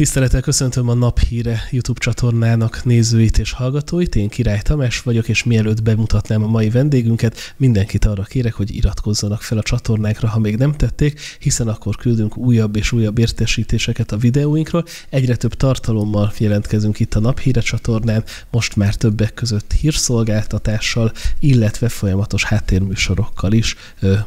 Tisztelettel köszöntöm a Naphíre YouTube csatornának nézőit és hallgatóit. Én Király Tamás vagyok, és mielőtt bemutatnám a mai vendégünket, mindenkit arra kérek, hogy iratkozzanak fel a csatornákra, ha még nem tették, hiszen akkor küldünk újabb és újabb értesítéseket a videóinkról. Egyre több tartalommal jelentkezünk itt a Naphíre csatornán, most már többek között hírszolgáltatással, illetve folyamatos háttérműsorokkal is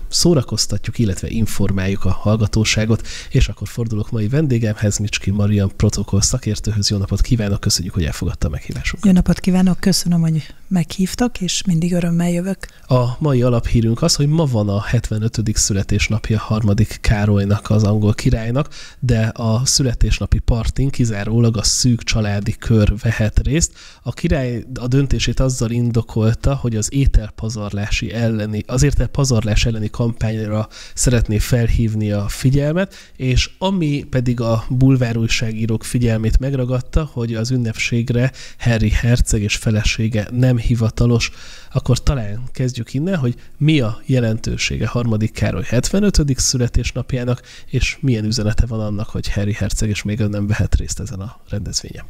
szórakoztatjuk, illetve informáljuk a hallgatóságot. És akkor fordulok mai vendégemhez, Micski Maria Protokoll szakértőhöz. Jó napot kívánok, köszönjük, hogy elfogadta a meghívásunkat. Jó napot kívánok, köszönöm, hogy meghívtak, és mindig örömmel jövök. A mai alaphírünk az, hogy ma van a 75. születésnapja harmadik Károlynak, az angol királynak, de a születésnapi partin kizárólag a szűk családi kör vehet részt. A király a döntését azzal indokolta, hogy az ételpazarlási elleni, az ételpazarlás elleni kampányra szeretné felhívni a figyelmet, és ami pedig a bulvár újságírók figyelmét megragadta, hogy az ünnepségre Harry Herceg és felesége nem hivatalos, akkor talán kezdjük innen, hogy mi a jelentősége harmadik Károly 75. születésnapjának, és milyen üzenete van annak, hogy Harry Herceg és még nem vehet részt ezen a rendezvényen.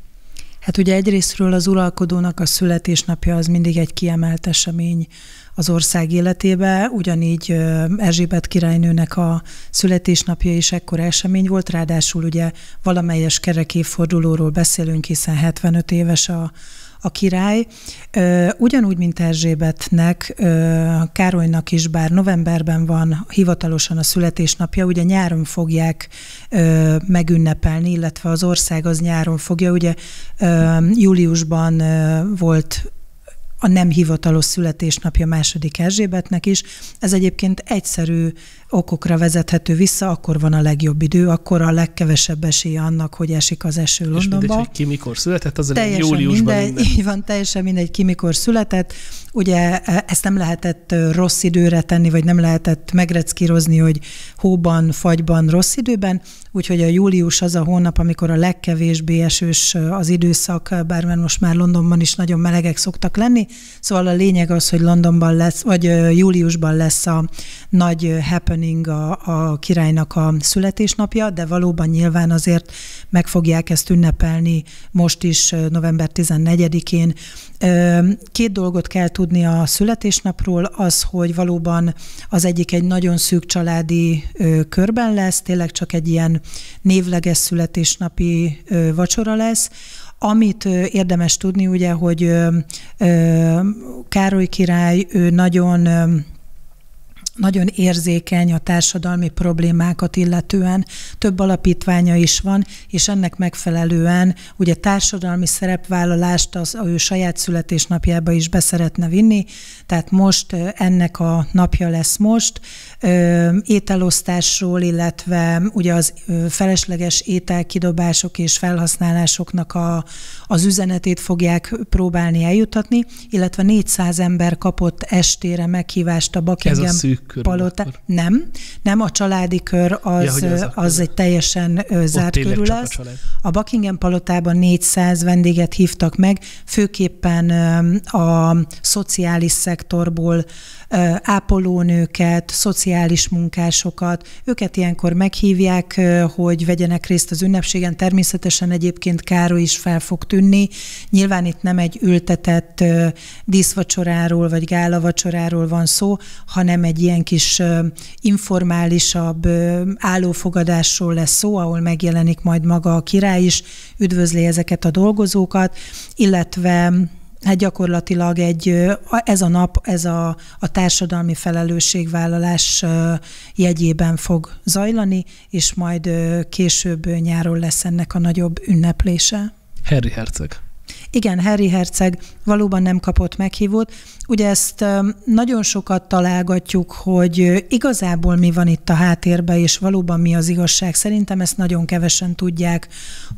Hát ugye egyrésztről az uralkodónak a születésnapja az mindig egy kiemelt esemény az ország életébe, ugyanígy Erzsébet királynőnek a születésnapja is ekkor esemény volt, ráadásul ugye valamelyes kerekévfordulóról beszélünk, hiszen 75 éves a a király. Ugyanúgy, mint Erzsébetnek, Károlynak is, bár novemberben van hivatalosan a születésnapja, ugye nyáron fogják megünnepelni, illetve az ország az nyáron fogja. Ugye júliusban volt a nem hivatalos születésnapja második Erzsébetnek is. Ez egyébként egyszerű okokra vezethető vissza, akkor van a legjobb idő, akkor a legkevesebb esélye annak, hogy esik az eső Londonba. És mindegy, hogy ki mikor született, az teljesen júliusban mindegy, minden. Így van, teljesen mindegy, ki mikor született. Ugye e, ezt nem lehetett rossz időre tenni, vagy nem lehetett megreckírozni, hogy hóban, fagyban, rossz időben, úgyhogy a július az a hónap, amikor a legkevésbé esős az időszak, bár most már Londonban is nagyon melegek szoktak lenni, Szóval a lényeg az, hogy Londonban lesz, vagy júliusban lesz a nagy happening a, a királynak a születésnapja, de valóban nyilván azért meg fogják ezt ünnepelni most is november 14-én. Két dolgot kell tudni a születésnapról, az, hogy valóban az egyik egy nagyon szűk családi körben lesz, tényleg csak egy ilyen névleges születésnapi vacsora lesz, amit érdemes tudni, ugye, hogy Károly király, ő nagyon nagyon érzékeny a társadalmi problémákat illetően, több alapítványa is van, és ennek megfelelően ugye társadalmi szerepvállalást az ő saját születésnapjába is beszeretne vinni, tehát most ennek a napja lesz most. Ételosztásról, illetve ugye az felesleges ételkidobások és felhasználásoknak a, az üzenetét fogják próbálni eljutatni, illetve 400 ember kapott estére meghívást a Bakingen. Ez a szűk kör? Palota. Nem, nem, a családi kör az, ja, az, az, egy teljesen ott zárt körül lesz. A, a Buckingham palotában 400 vendéget hívtak meg, főképpen a szociális szektorból ápolónőket, szociális munkásokat. Őket ilyenkor meghívják, hogy vegyenek részt az ünnepségen. Természetesen egyébként káro is fel fog tűnni. Nyilván itt nem egy ültetett díszvacsoráról vagy gálavacsoráról van szó, hanem egy ilyen kis informálisabb állófogadásról lesz szó, ahol megjelenik majd maga a király is, üdvözli ezeket a dolgozókat, illetve Hát gyakorlatilag egy, ez a nap, ez a, a társadalmi felelősségvállalás jegyében fog zajlani, és majd később nyáron lesz ennek a nagyobb ünneplése. Harry Herceg. Igen, Harry Herceg valóban nem kapott meghívót, Ugye ezt nagyon sokat találgatjuk, hogy igazából mi van itt a háttérben, és valóban mi az igazság. Szerintem ezt nagyon kevesen tudják,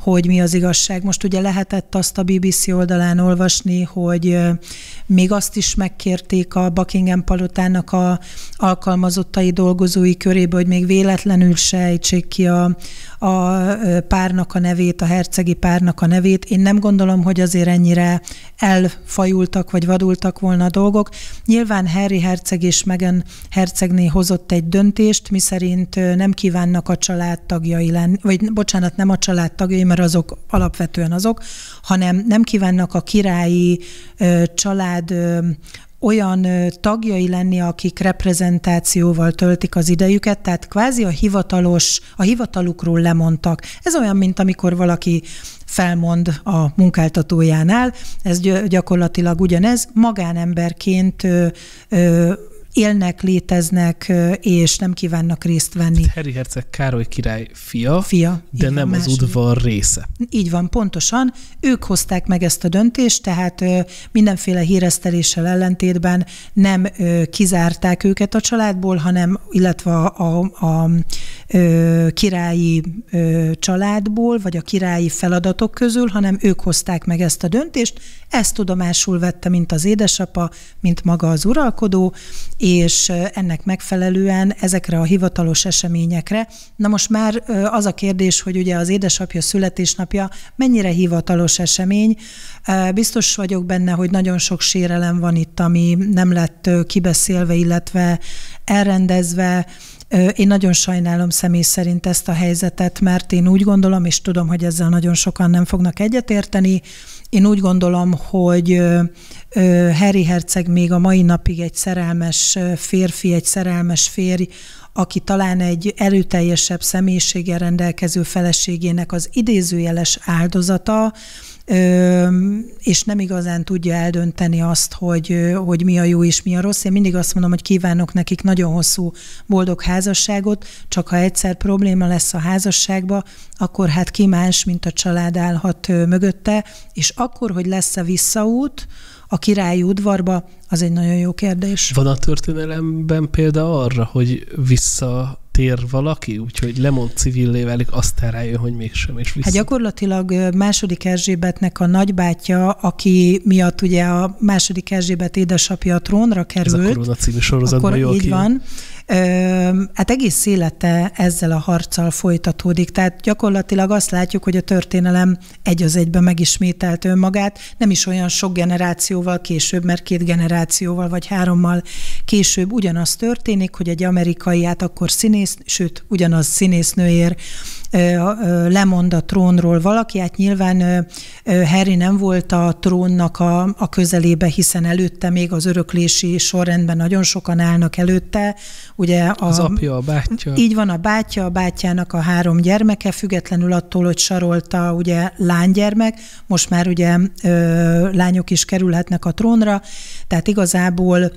hogy mi az igazság. Most ugye lehetett azt a BBC oldalán olvasni, hogy még azt is megkérték a Buckingham palotának a alkalmazottai dolgozói körébe, hogy még véletlenül sejtsék ki a, a párnak a nevét, a hercegi párnak a nevét. Én nem gondolom, hogy azért ennyire elfajultak vagy vadultak volna a dolgok. Nyilván Harry herceg és Meghan hercegné hozott egy döntést, miszerint nem kívánnak a családtagjai lenni, vagy bocsánat, nem a családtagjai, mert azok alapvetően azok, hanem nem kívánnak a királyi család olyan tagjai lenni, akik reprezentációval töltik az idejüket, tehát kvázi a hivatalos, a hivatalukról lemondtak. Ez olyan, mint amikor valaki felmond a munkáltatójánál, ez gyakorlatilag ugyanez, magánemberként élnek, léteznek, és nem kívánnak részt venni. Hát Harry Herceg Károly király fia, fia de nem van, az udvar része. Így van, pontosan. Ők hozták meg ezt a döntést, tehát mindenféle híreszteléssel ellentétben nem kizárták őket a családból, hanem, illetve a, a, a ö, királyi ö, családból, vagy a királyi feladatok közül, hanem ők hozták meg ezt a döntést. Ezt tudomásul vette, mint az édesapa, mint maga az uralkodó, és ennek megfelelően ezekre a hivatalos eseményekre. Na most már az a kérdés, hogy ugye az édesapja születésnapja mennyire hivatalos esemény. Biztos vagyok benne, hogy nagyon sok sérelem van itt, ami nem lett kibeszélve, illetve elrendezve, én nagyon sajnálom személy szerint ezt a helyzetet, mert én úgy gondolom, és tudom, hogy ezzel nagyon sokan nem fognak egyetérteni, én úgy gondolom, hogy Harry Herceg még a mai napig egy szerelmes férfi, egy szerelmes férj, aki talán egy erőteljesebb személyiséggel rendelkező feleségének az idézőjeles áldozata, és nem igazán tudja eldönteni azt, hogy, hogy mi a jó és mi a rossz. Én mindig azt mondom, hogy kívánok nekik nagyon hosszú, boldog házasságot, csak ha egyszer probléma lesz a házasságba, akkor hát ki más, mint a család állhat mögötte, és akkor, hogy lesz-e visszaút, a királyi udvarba, az egy nagyon jó kérdés. Van a történelemben példa arra, hogy vissza tér valaki, úgyhogy lemond civillé válik, aztán rájön, hogy mégsem, és hát vissza. Hát gyakorlatilag második Erzsébetnek a nagybátyja, aki miatt ugye a második Erzsébet édesapja a trónra került. Ez a Korona című sorozatban akkor jól így ki. van. Hát egész élete ezzel a harccal folytatódik, tehát gyakorlatilag azt látjuk, hogy a történelem egy az egyben megismételt önmagát, nem is olyan sok generációval később, mert két generációval vagy hárommal később ugyanaz történik, hogy egy amerikai, hát akkor színész, sőt, ugyanaz színésznőért lemond a trónról valaki, hát nyilván Harry nem volt a trónnak a, a közelébe, hiszen előtte még az öröklési sorrendben nagyon sokan állnak előtte. Ugye a, az apja, a bátyja. Így van, a bátyja, a bátyjának a három gyermeke, függetlenül attól, hogy sarolta ugye lánygyermek, most már ugye lányok is kerülhetnek a trónra, tehát igazából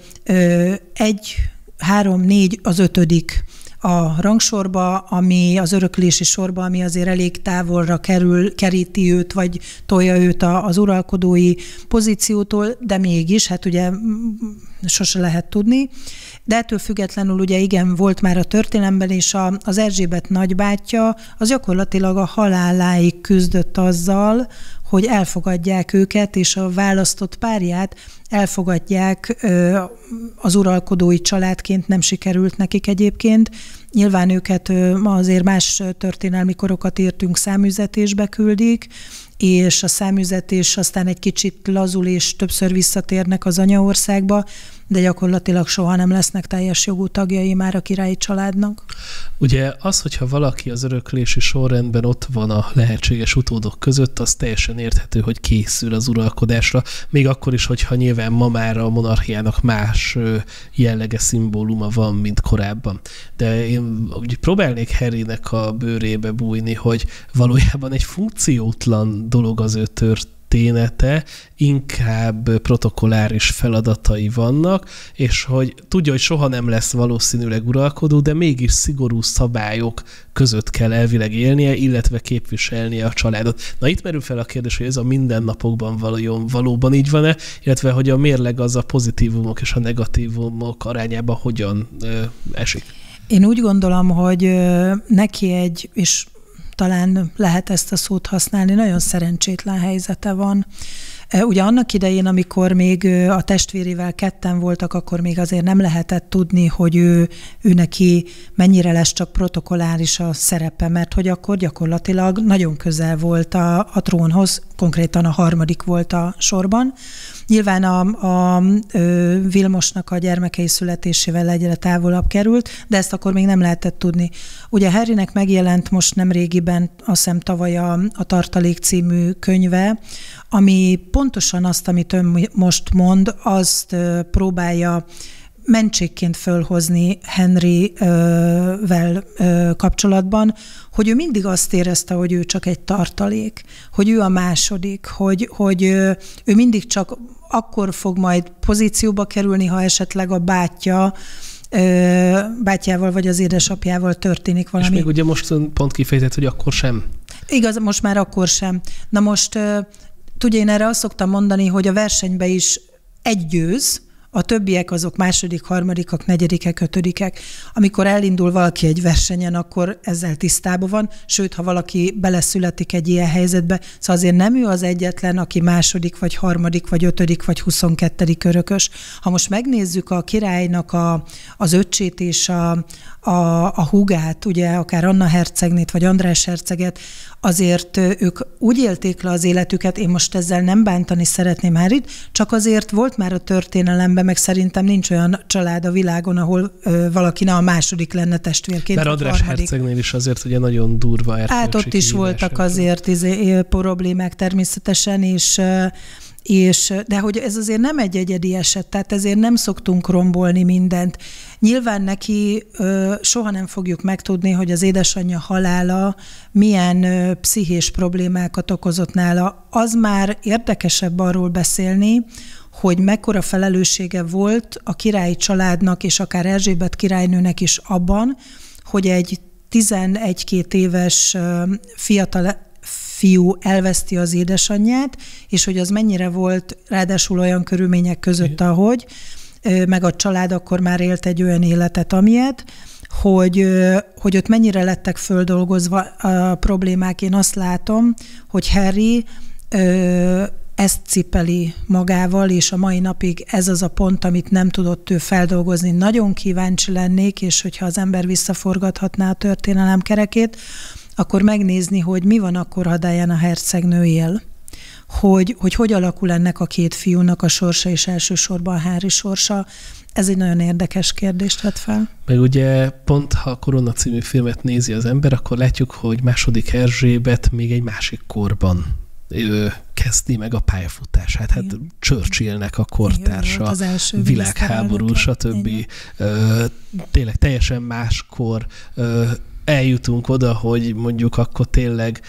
egy, három, négy, az ötödik a rangsorba, ami az öröklési sorba, ami azért elég távolra kerül, keríti őt, vagy tolja őt a, az uralkodói pozíciótól, de mégis, hát ugye sose lehet tudni. De ettől függetlenül ugye igen, volt már a történelemben, és a, az Erzsébet nagybátyja, az gyakorlatilag a haláláig küzdött azzal, hogy elfogadják őket, és a választott párját elfogadják az uralkodói családként, nem sikerült nekik egyébként. Nyilván őket ma azért más történelmi korokat írtunk, száműzetésbe küldik, és a száműzetés aztán egy kicsit lazul, és többször visszatérnek az anyaországba, de gyakorlatilag soha nem lesznek teljes jogú tagjai már a királyi családnak. Ugye az, hogyha valaki az öröklési sorrendben ott van a lehetséges utódok között, az teljesen érthető, hogy készül az uralkodásra, még akkor is, hogyha nyilván ma már a monarchiának más jellege, szimbóluma van, mint korábban. De én ugye próbálnék Harrynek a bőrébe bújni, hogy valójában egy funkciótlan dolog az ő tört története, inkább protokoláris feladatai vannak, és hogy tudja, hogy soha nem lesz valószínűleg uralkodó, de mégis szigorú szabályok között kell elvileg élnie, illetve képviselnie a családot. Na itt merül fel a kérdés, hogy ez a mindennapokban valójon valóban így van-e, illetve hogy a mérleg az a pozitívumok és a negatívumok arányában hogyan ö, esik. Én úgy gondolom, hogy neki egy, és talán lehet ezt a szót használni, nagyon szerencsétlen helyzete van. E, ugye annak idején, amikor még a testvérével ketten voltak, akkor még azért nem lehetett tudni, hogy ő, ő neki mennyire lesz csak protokoláris a szerepe, mert hogy akkor gyakorlatilag nagyon közel volt a, a trónhoz, konkrétan a harmadik volt a sorban. Nyilván a, a ö, Vilmosnak a gyermekei születésével egyre távolabb került, de ezt akkor még nem lehetett tudni. Ugye Harrynek megjelent most nem régiben, azt hiszem tavaly a, a Tartalék című könyve, ami pontosan azt, amit ön most mond, azt próbálja mentségként fölhozni Henryvel kapcsolatban, hogy ő mindig azt érezte, hogy ő csak egy tartalék, hogy ő a második, hogy, hogy ő mindig csak akkor fog majd pozícióba kerülni, ha esetleg a bátyja bátyával vagy az édesapjával történik valami. És még ugye most pont kifejezett, hogy akkor sem. Igaz, most már akkor sem. Na most, tudja, én erre azt szoktam mondani, hogy a versenybe is egy győz, a többiek azok második, harmadikak, negyedikek, ötödikek. Amikor elindul valaki egy versenyen, akkor ezzel tisztában van, sőt, ha valaki beleszületik egy ilyen helyzetbe, szóval azért nem ő az egyetlen, aki második, vagy harmadik, vagy ötödik, vagy huszonkettedik örökös. Ha most megnézzük a királynak a, az öcsét és a, a, a húgát, ugye akár Anna Hercegnét, vagy András Herceget, azért ők úgy élték le az életüket, én most ezzel nem bántani szeretném már itt, csak azért volt már a történelemben, meg szerintem nincs olyan család a világon, ahol ö, valaki ne a második lenne testvérként. Mert András Hercegnél is azért ugye nagyon durva Hát ott is voltak azért izé, problémák természetesen, és ö, és, de hogy ez azért nem egy egyedi eset, tehát ezért nem szoktunk rombolni mindent. Nyilván neki ö, soha nem fogjuk megtudni, hogy az édesanyja halála milyen ö, pszichés problémákat okozott nála. Az már érdekesebb arról beszélni, hogy mekkora felelőssége volt a királyi családnak és akár Erzsébet királynőnek is abban, hogy egy 11-2 éves fiatal fiú elveszti az édesanyját, és hogy az mennyire volt ráadásul olyan körülmények között, ahogy, meg a család akkor már élt egy olyan életet, amilyet, hogy, hogy ott mennyire lettek földolgozva a problémák. Én azt látom, hogy Harry ezt cipeli magával, és a mai napig ez az a pont, amit nem tudott ő feldolgozni. Nagyon kíváncsi lennék, és hogyha az ember visszaforgathatná a történelem kerekét, akkor megnézni, hogy mi van akkor, ha Diana hercegnő él hogy, hogy hogy alakul ennek a két fiúnak a sorsa, és elsősorban a Hári sorsa, ez egy nagyon érdekes kérdést vett fel. Meg ugye pont, ha a Korona című filmet nézi az ember, akkor látjuk, hogy második Erzsébet még egy másik korban ő kezdi meg a pályafutását. Hát Igen. Churchillnek a kortársa, Igen, hát az világháború, stb. Igen. Tényleg teljesen máskor eljutunk oda, hogy mondjuk akkor tényleg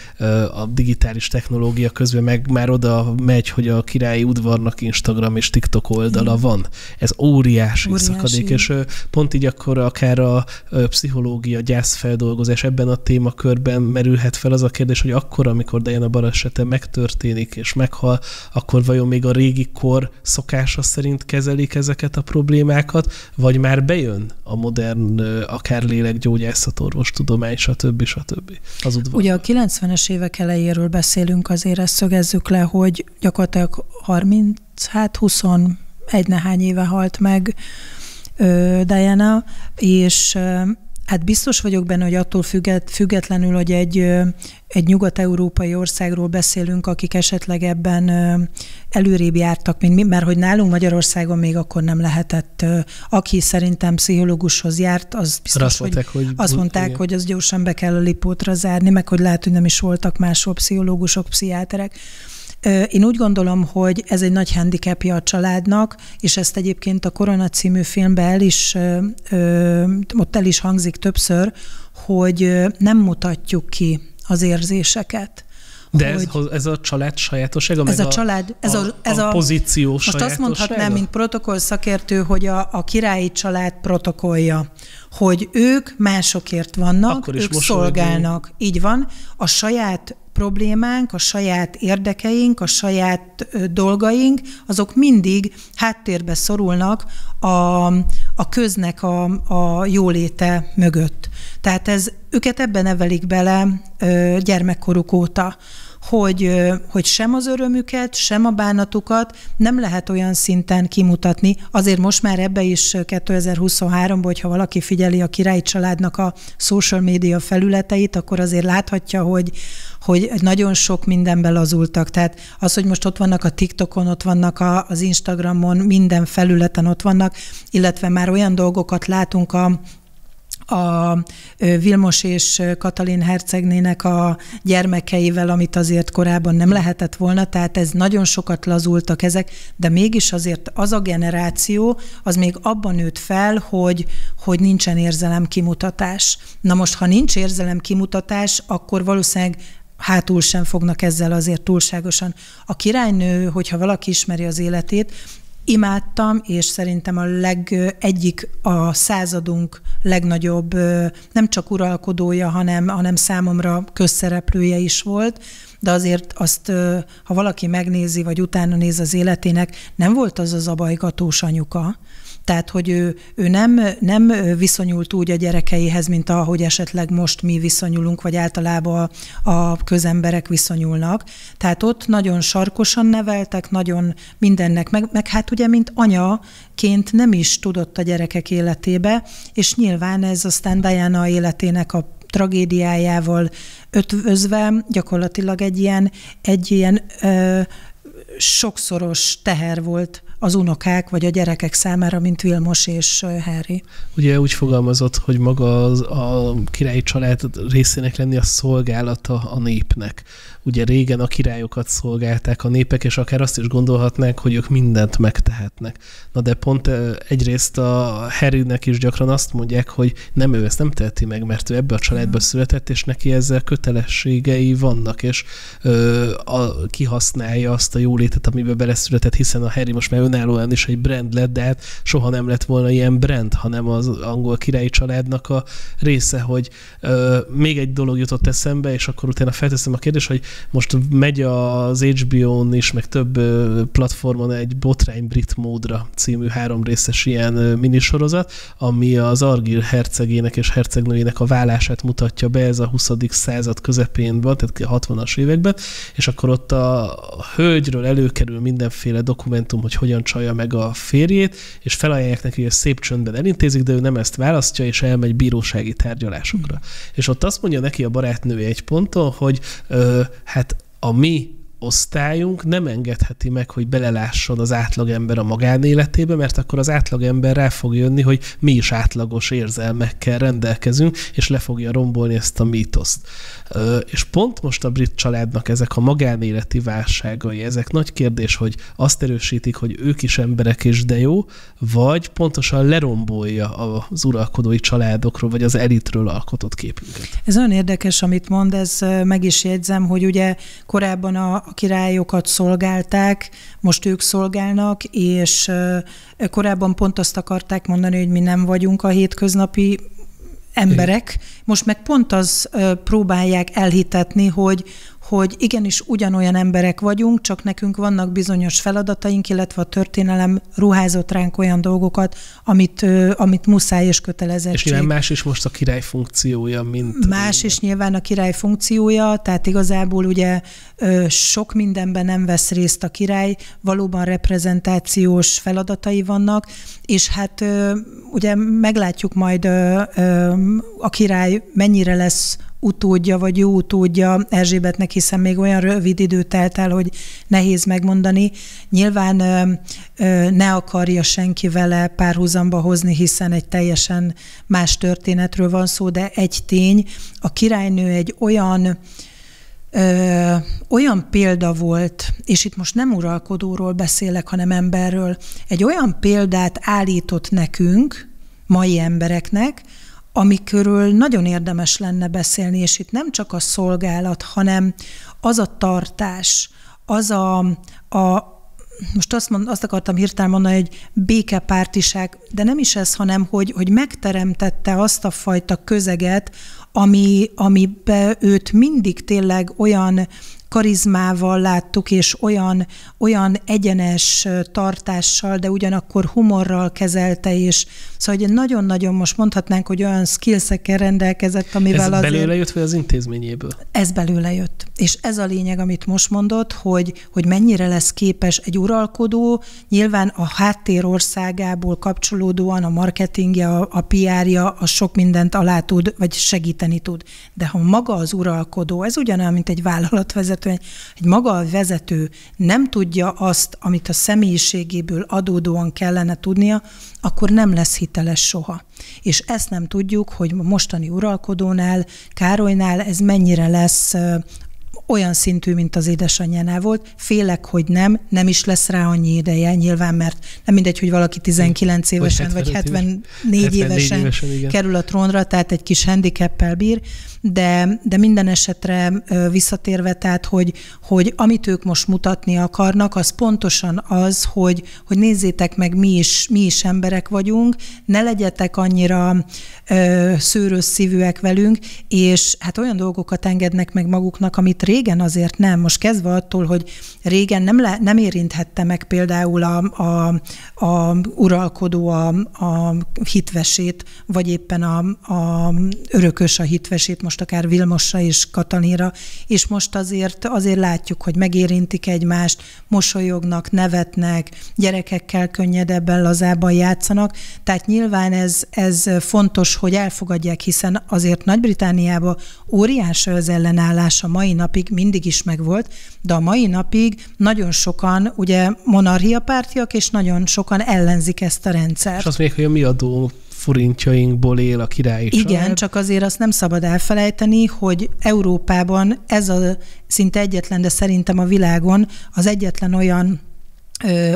a digitális technológia közben meg már oda megy, hogy a királyi udvarnak Instagram és TikTok oldala Igen. van. Ez óriási, óriási szakadék, és pont így akkor akár a pszichológia, gyászfeldolgozás ebben a témakörben merülhet fel az a kérdés, hogy akkor, amikor Diana balesete megtörténik és meghal, akkor vajon még a régi kor szokása szerint kezelik ezeket a problémákat, vagy már bejön a modern akár lélekgyógyászat, orvos tudomány, stb. stb. Az udvar. Ugye a 90-es évek elejéről beszélünk, azért ezt szögezzük le, hogy gyakorlatilag 30, hát 21 nehány éve halt meg Diana, és Hát biztos vagyok benne, hogy attól függet, függetlenül, hogy egy, egy nyugat-európai országról beszélünk, akik esetleg ebben előrébb jártak, mint mi, mert hogy nálunk Magyarországon még akkor nem lehetett. Aki szerintem pszichológushoz járt, az biztos, azt mondták, hogy, hogy, azt mondták, hogy az gyorsan be kell a lipótra zárni, meg hogy lehet, hogy nem is voltak máshol pszichológusok, pszichiáterek. Én úgy gondolom, hogy ez egy nagy handicapja a családnak, és ezt egyébként a Korona című filmben el is, ott el is hangzik többször, hogy nem mutatjuk ki az érzéseket. De ez, ez a család sajátossága? Ez a család, ez a, a, ez a, a pozíció Most azt mondhatnám, mint protokoll szakértő, hogy a, a királyi család protokollja, hogy ők másokért vannak, Akkor is ők mosolgó. szolgálnak. Így van. A saját problémánk, a saját érdekeink, a saját dolgaink, azok mindig háttérbe szorulnak a, a köznek a, a jóléte mögött. Tehát ez, őket ebben nevelik bele gyermekkoruk óta hogy, hogy sem az örömüket, sem a bánatukat nem lehet olyan szinten kimutatni. Azért most már ebbe is 2023-ban, hogyha valaki figyeli a királyi családnak a social média felületeit, akkor azért láthatja, hogy, hogy nagyon sok mindenben lazultak. Tehát az, hogy most ott vannak a TikTokon, ott vannak a, az Instagramon, minden felületen ott vannak, illetve már olyan dolgokat látunk a a Vilmos és Katalin hercegnének a gyermekeivel, amit azért korábban nem lehetett volna, tehát ez nagyon sokat lazultak ezek, de mégis azért az a generáció, az még abban nőtt fel, hogy, hogy nincsen érzelem kimutatás. Na most, ha nincs érzelem kimutatás, akkor valószínűleg hátul sem fognak ezzel azért túlságosan. A királynő, hogyha valaki ismeri az életét, imádtam, és szerintem a leg, egyik a századunk legnagyobb nem csak uralkodója, hanem, hanem számomra közszereplője is volt, de azért azt, ha valaki megnézi, vagy utána néz az életének, nem volt az az abajgatós anyuka, tehát, hogy ő, ő nem, nem viszonyult úgy a gyerekeihez, mint ahogy esetleg most mi viszonyulunk, vagy általában a, a közemberek viszonyulnak. Tehát ott nagyon sarkosan neveltek, nagyon mindennek, meg, meg hát ugye, mint anyaként nem is tudott a gyerekek életébe, és nyilván ez aztán Diana életének a tragédiájával ötvözve gyakorlatilag egy ilyen, egy ilyen ö, sokszoros teher volt az unokák vagy a gyerekek számára, mint Vilmos és Harry. Ugye úgy fogalmazott, hogy maga az, a királyi család részének lenni a szolgálata a népnek. Ugye régen a királyokat szolgálták a népek, és akár azt is gondolhatnák, hogy ők mindent megtehetnek. Na de pont egyrészt a Harrynek is gyakran azt mondják, hogy nem ő ezt nem teheti meg, mert ő ebbe a családba mm. született, és neki ezzel kötelességei vannak, és ö, a, kihasználja azt a jólétet, amiben beleszületett, hiszen a Harry most már önállóan is egy brand lett, de hát soha nem lett volna ilyen brand, hanem az angol királyi családnak a része, hogy ö, még egy dolog jutott eszembe, és akkor utána felteszem a kérdést, hogy most megy az HBO-n is, meg több platformon egy Botrány Brit módra című háromrészes ilyen minisorozat, ami az Argil hercegének és hercegnőjének a vállását mutatja be, ez a 20. század közepén van, tehát 60-as években, és akkor ott a hölgyről előkerül mindenféle dokumentum, hogy hogyan hogyan csalja meg a férjét, és felajánlják neki, hogy ezt szép csöndben elintézik, de ő nem ezt választja, és elmegy bírósági tárgyalásokra. Mm. És ott azt mondja neki a barátnője egy ponton, hogy ö, hát a mi osztályunk nem engedheti meg, hogy belelásson az átlagember a magánéletébe, mert akkor az átlagember rá fog jönni, hogy mi is átlagos érzelmekkel rendelkezünk, és le fogja rombolni ezt a mítoszt. És pont most a brit családnak ezek a magánéleti válságai, ezek nagy kérdés, hogy azt erősítik, hogy ők is emberek és de jó, vagy pontosan lerombolja az uralkodói családokról, vagy az elitről alkotott képünket. Ez olyan érdekes, amit mond, ez meg is jegyzem, hogy ugye korábban a, a királyokat szolgálták, most ők szolgálnak, és korábban pont azt akarták mondani, hogy mi nem vagyunk a hétköznapi emberek. Most meg pont az próbálják elhitetni, hogy, hogy igenis ugyanolyan emberek vagyunk, csak nekünk vannak bizonyos feladataink, illetve a történelem ruházott ránk olyan dolgokat, amit, amit muszáj és kötelezettség. És nyilván más is most a király funkciója, mint... Más is nyilván a király funkciója, tehát igazából ugye sok mindenben nem vesz részt a király, valóban reprezentációs feladatai vannak, és hát ugye meglátjuk majd a király mennyire lesz utódja vagy jó utódja Erzsébetnek, hiszen még olyan rövid idő telt el, hogy nehéz megmondani. Nyilván ö, ö, ne akarja senki vele párhuzamba hozni, hiszen egy teljesen más történetről van szó, de egy tény, a királynő egy olyan Ö, olyan példa volt, és itt most nem uralkodóról beszélek, hanem emberről, egy olyan példát állított nekünk, mai embereknek, amikről nagyon érdemes lenne beszélni, és itt nem csak a szolgálat, hanem az a tartás, az a, a most azt, mond, azt akartam hirtelen mondani, hogy békepártiság, de nem is ez, hanem hogy, hogy megteremtette azt a fajta közeget, ami, amibe őt mindig tényleg olyan karizmával láttuk, és olyan, olyan egyenes tartással, de ugyanakkor humorral kezelte, és Szóval hogy nagyon-nagyon most mondhatnánk, hogy olyan skillszekkel rendelkezett, amivel az. belőle jött, vagy az intézményéből? Ez belőle jött. És ez a lényeg, amit most mondott, hogy, hogy mennyire lesz képes egy uralkodó, nyilván a háttérországából kapcsolódóan a marketingje, a, a PR-ja, a sok mindent alá tud, vagy segíteni tud. De ha maga az uralkodó, ez ugyanolyan, mint egy vállalatvezető, egy, egy maga a vezető nem tudja azt, amit a személyiségéből adódóan kellene tudnia, akkor nem lesz hiteles soha. És ezt nem tudjuk, hogy mostani uralkodónál, Károlynál ez mennyire lesz olyan szintű, mint az édesanyjánál volt. Félek, hogy nem, nem is lesz rá annyi ideje, nyilván, mert nem mindegy, hogy valaki 19 hát évesen vagy 74 évesen, évesen kerül a trónra, tehát egy kis handicappel bír, de, de minden esetre visszatérve, tehát, hogy, hogy amit ők most mutatni akarnak, az pontosan az, hogy, hogy nézzétek meg, mi is, mi is emberek vagyunk, ne legyetek annyira ö, szőrös szívűek velünk, és hát olyan dolgokat engednek meg maguknak, amit rég régen azért nem. Most kezdve attól, hogy régen nem, le, nem érinthette meg például a, a, a uralkodó a, a hitvesét, vagy éppen a, a örökös a hitvesét, most akár Vilmosra és Katalinra, és most azért, azért látjuk, hogy megérintik egymást, mosolyognak, nevetnek, gyerekekkel könnyedebben, lazában játszanak, tehát nyilván ez, ez fontos, hogy elfogadják, hiszen azért Nagy-Britániában óriási az ellenállás a mai napig, mindig is megvolt, de a mai napig nagyon sokan ugye monarchiapártiak, és nagyon sokan ellenzik ezt a rendszert. És azt még, hogy a mi adó forintjainkból él a király család. Igen, csak azért azt nem szabad elfelejteni, hogy Európában ez a szinte egyetlen, de szerintem a világon az egyetlen olyan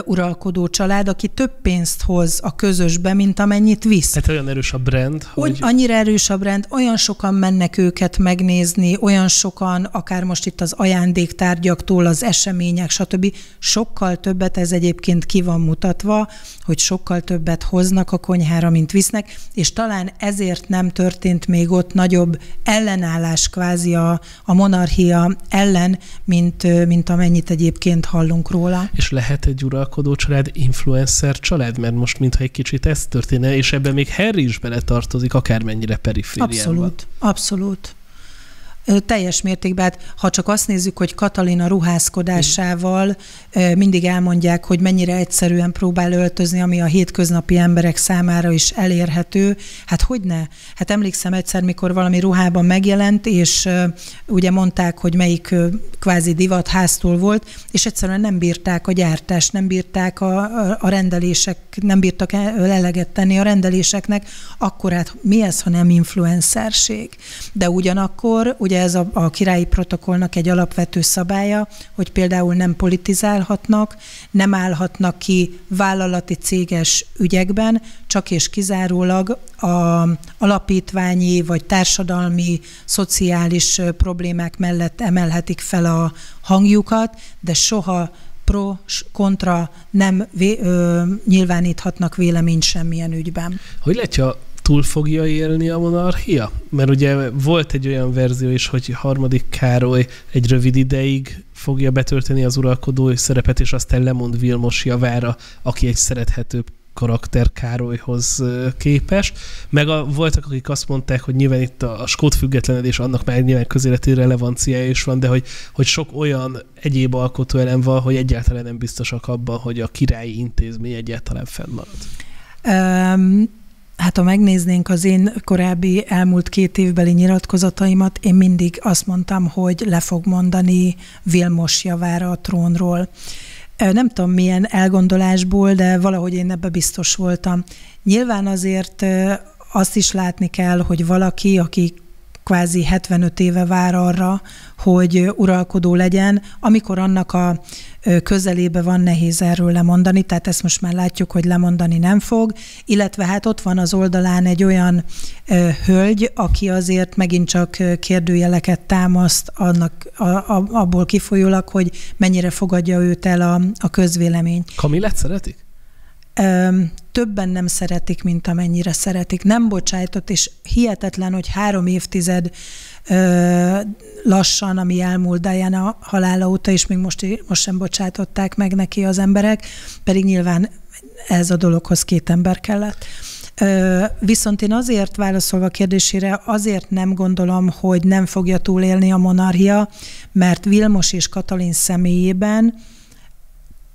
uralkodó család, aki több pénzt hoz a közösbe, mint amennyit visz. Tehát olyan erős a brand. Hogy... Úgy, annyira erős a brand, olyan sokan mennek őket megnézni, olyan sokan, akár most itt az ajándéktárgyaktól, az események, stb. Sokkal többet, ez egyébként ki van mutatva, hogy sokkal többet hoznak a konyhára, mint visznek, és talán ezért nem történt még ott nagyobb ellenállás kvázi a, a monarchia ellen, mint, mint amennyit egyébként hallunk róla. És lehet egy egy uralkodó család, influencer család, mert most mintha egy kicsit ez történne, és ebben még Harry is beletartozik, akármennyire periférián Abszolút, van. abszolút. Teljes mértékben, hát, ha csak azt nézzük, hogy Katalina ruházkodásával mindig elmondják, hogy mennyire egyszerűen próbál öltözni, ami a hétköznapi emberek számára is elérhető, hát hogy ne? Hát emlékszem egyszer, mikor valami ruhában megjelent, és ugye mondták, hogy melyik kvázi divat háztól volt, és egyszerűen nem bírták a gyártást, nem bírták a, a rendelések, nem bírtak eleget tenni a rendeléseknek, akkor hát mi ez, ha nem influencerség? De ugyanakkor ugye ugye ez a, a királyi protokollnak egy alapvető szabálya, hogy például nem politizálhatnak, nem állhatnak ki vállalati céges ügyekben, csak és kizárólag a alapítványi vagy társadalmi, szociális problémák mellett emelhetik fel a hangjukat, de soha pro, kontra nem vé, ö, nyilváníthatnak véleményt semmilyen ügyben. Hogy látja túl fogja élni a monarchia? Mert ugye volt egy olyan verzió is, hogy harmadik Károly egy rövid ideig fogja betölteni az uralkodói szerepet, és aztán lemond Vilmos javára, aki egy szerethetőbb karakter Károlyhoz képest. Meg a, voltak, akik azt mondták, hogy nyilván itt a, a skót függetlenedés annak már nyilván közéleti relevanciája is van, de hogy, hogy sok olyan egyéb alkotóelem van, hogy egyáltalán nem biztosak abban, hogy a királyi intézmény egyáltalán fennmarad. Um Hát ha megnéznénk az én korábbi elmúlt két évbeli nyilatkozataimat, én mindig azt mondtam, hogy le fog mondani Vilmos javára a trónról. Nem tudom milyen elgondolásból, de valahogy én ebbe biztos voltam. Nyilván azért azt is látni kell, hogy valaki, aki kvázi 75 éve vár arra, hogy uralkodó legyen, amikor annak a közelébe van, nehéz erről lemondani, tehát ezt most már látjuk, hogy lemondani nem fog, illetve hát ott van az oldalán egy olyan ö, hölgy, aki azért megint csak kérdőjeleket támaszt annak, a, a, abból kifolyólag, hogy mennyire fogadja őt el a, a közvélemény. Kamillet szeretik? Ö, többen nem szeretik, mint amennyire szeretik. Nem bocsájtott, és hihetetlen, hogy három évtized lassan, ami elmúlt Diana halála óta, és még most, most sem bocsátották meg neki az emberek, pedig nyilván ez a dologhoz két ember kellett. Viszont én azért válaszolva a kérdésére, azért nem gondolom, hogy nem fogja túlélni a monarchia, mert Vilmos és Katalin személyében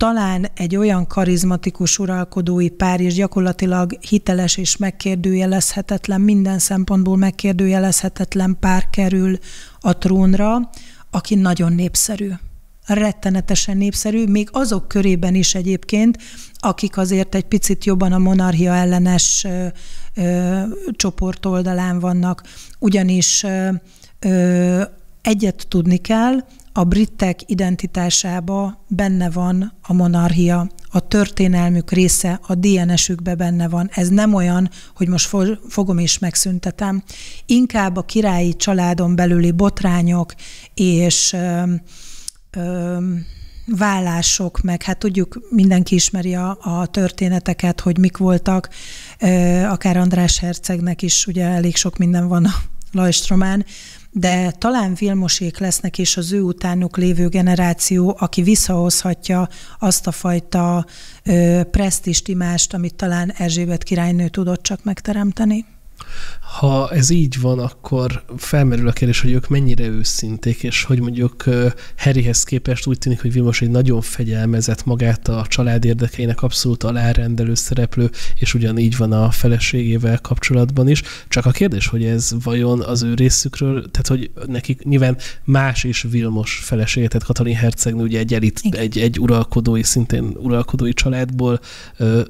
talán egy olyan karizmatikus uralkodói pár és gyakorlatilag hiteles és megkérdőjelezhetetlen, minden szempontból megkérdőjelezhetetlen pár kerül a trónra, aki nagyon népszerű. Rettenetesen népszerű, még azok körében is egyébként, akik azért egy picit jobban a monarchia ellenes ö, ö, csoport oldalán vannak, ugyanis ö, ö, egyet tudni kell, a britek identitásába benne van a monarchia, a történelmük része, a DNS-ükbe benne van. Ez nem olyan, hogy most fogom és megszüntetem. Inkább a királyi családon belüli botrányok és ö, ö, vállások, meg hát tudjuk, mindenki ismeri a, a történeteket, hogy mik voltak, ö, akár András Hercegnek is ugye elég sok minden van a Lajstromán, de talán Vilmosék lesznek és az ő utánuk lévő generáció, aki visszahozhatja azt a fajta presztistimást, amit talán Erzsébet királynő tudott csak megteremteni ha ez így van, akkor felmerül a kérdés, hogy ők mennyire őszinték, és hogy mondjuk Harryhez képest úgy tűnik, hogy Vilmos egy nagyon fegyelmezett magát a család érdekeinek abszolút alárendelő szereplő, és ugyanígy van a feleségével kapcsolatban is. Csak a kérdés, hogy ez vajon az ő részükről, tehát hogy nekik nyilván más is Vilmos felesége, tehát Katalin Hercegnő ugye egy, elit, egy, egy uralkodói, szintén uralkodói családból,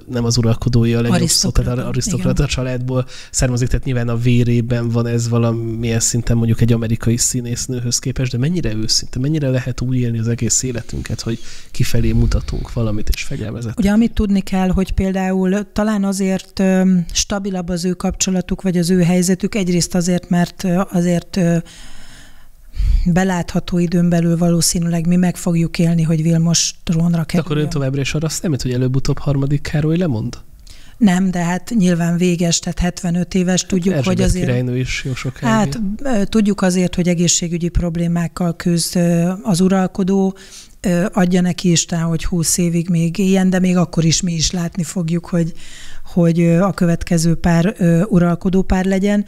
nem az uralkodói a legjobb szó, tehát arisztokrata családból származik származik, tehát nyilván a vérében van ez valamilyen szinten mondjuk egy amerikai színésznőhöz képest, de mennyire őszinte, mennyire lehet úgy élni az egész életünket, hogy kifelé mutatunk valamit és fegyelmezet. Ugye amit tudni kell, hogy például talán azért stabilabb az ő kapcsolatuk, vagy az ő helyzetük, egyrészt azért, mert azért belátható időn belül valószínűleg mi meg fogjuk élni, hogy Vilmos trónra kerül. Akkor ön továbbra is arra számít, hogy előbb-utóbb harmadik Károly lemond? Nem, de hát nyilván véges, tehát 75 éves, hát tudjuk, hát hogy azért... királynő is jó sok helyen. Hát tudjuk azért, hogy egészségügyi problémákkal küzd az uralkodó, adja neki Isten, hogy 20 évig még ilyen, de még akkor is mi is látni fogjuk, hogy, hogy a következő pár uralkodó pár legyen.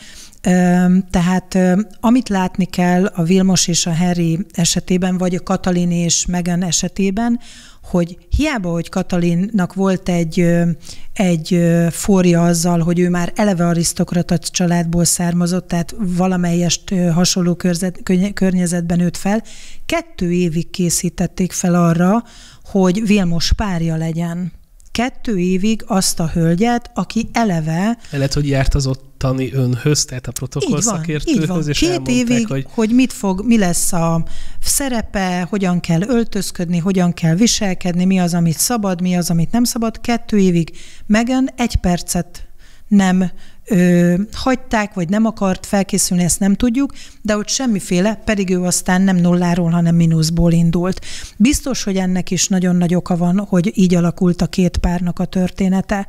Tehát amit látni kell a Vilmos és a Harry esetében, vagy a Katalin és Megan esetében, hogy hiába, hogy Katalinnak volt egy, egy forja azzal, hogy ő már eleve arisztokrata családból származott, tehát valamelyest hasonló körzet, környezetben nőtt fel, kettő évig készítették fel arra, hogy Vilmos párja legyen kettő évig azt a hölgyet, aki eleve... Lehet, hogy járt az ottani önhöz, tehát a protokoll így van, szakértőhöz, így van. és Két évig, hogy... hogy mit fog, mi lesz a szerepe, hogyan kell öltözködni, hogyan kell viselkedni, mi az, amit szabad, mi az, amit nem szabad. Kettő évig Megan egy percet nem ö, hagyták, vagy nem akart felkészülni, ezt nem tudjuk, de ott semmiféle, pedig ő aztán nem nulláról, hanem mínuszból indult. Biztos, hogy ennek is nagyon nagy oka van, hogy így alakult a két párnak a története.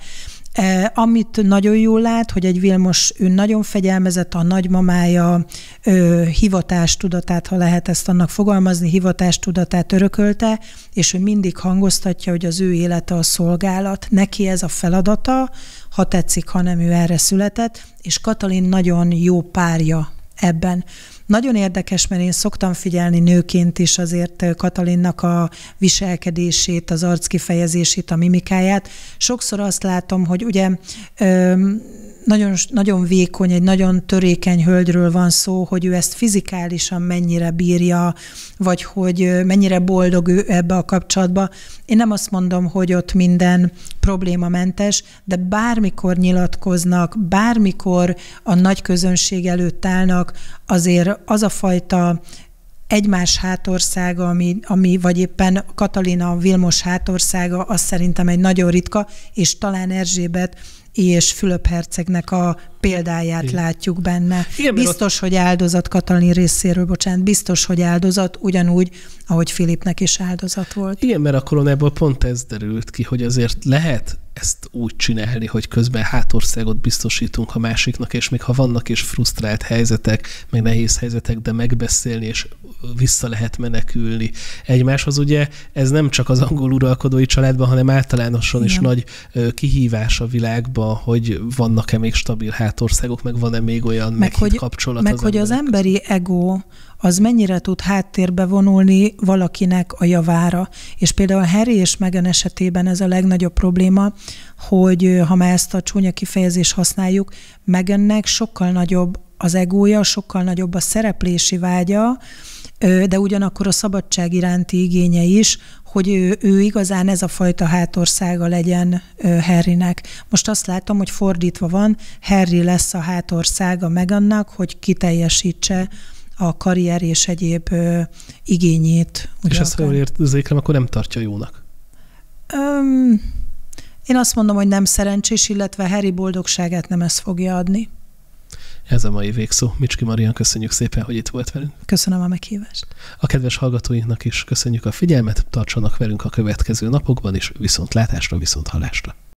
E, amit nagyon jól lát, hogy egy Vilmos, ő nagyon fegyelmezett, a nagymamája ö, hivatástudatát, ha lehet ezt annak fogalmazni, hivatástudatát örökölte, és ő mindig hangoztatja, hogy az ő élete a szolgálat. Neki ez a feladata, ha tetszik, hanem ő erre született, és Katalin nagyon jó párja ebben. Nagyon érdekes, mert én szoktam figyelni nőként is azért Katalinnak a viselkedését, az arckifejezését, a mimikáját. Sokszor azt látom, hogy ugye nagyon, nagyon vékony, egy nagyon törékeny hölgyről van szó, hogy ő ezt fizikálisan mennyire bírja, vagy hogy mennyire boldog ő ebbe a kapcsolatba. Én nem azt mondom, hogy ott minden problémamentes, de bármikor nyilatkoznak, bármikor a nagy közönség előtt állnak, azért az a fajta egymás hátországa, ami, ami vagy éppen Katalina Vilmos hátországa, az szerintem egy nagyon ritka, és talán Erzsébet és Fülöp hercegnek a példáját Igen. látjuk benne. Igen, biztos, ott... hogy áldozat Katalin részéről, bocsánat, biztos, hogy áldozat, ugyanúgy, ahogy Filipnek is áldozat volt. Igen, mert a koronából pont ez derült ki, hogy azért lehet ezt úgy csinálni, hogy közben hátországot biztosítunk a másiknak, és még ha vannak is frusztrált helyzetek, meg nehéz helyzetek, de megbeszélni, és vissza lehet menekülni egymáshoz. Ugye ez nem csak az angol uralkodói családban, hanem általánosan Igen. is nagy kihívás a világban, hogy vannak-e még stabil hát barátországok, meg van-e még olyan meg hogy, kapcsolat? Meg az hogy az emberi ego az mennyire tud háttérbe vonulni valakinek a javára. És például Harry és Meghan esetében ez a legnagyobb probléma, hogy ha már ezt a csúnya kifejezést használjuk, Meghannek sokkal nagyobb az egója, sokkal nagyobb a szereplési vágya, de ugyanakkor a szabadság iránti igénye is, hogy ő, ő igazán ez a fajta hátországa legyen Harrynek. Most azt látom, hogy fordítva van, Harry lesz a hátországa meg annak, hogy kiteljesítse a karrier és egyéb ö, igényét. és ezt, ha jól érzékelem, akkor nem tartja jónak. Öm, én azt mondom, hogy nem szerencsés, illetve Harry boldogságát nem ez fogja adni. Ez a mai végszó. Micski Marian, köszönjük szépen, hogy itt volt velünk. Köszönöm a meghívást. A kedves hallgatóinknak is köszönjük a figyelmet, tartsanak velünk a következő napokban is, viszont látásra, viszont halásra.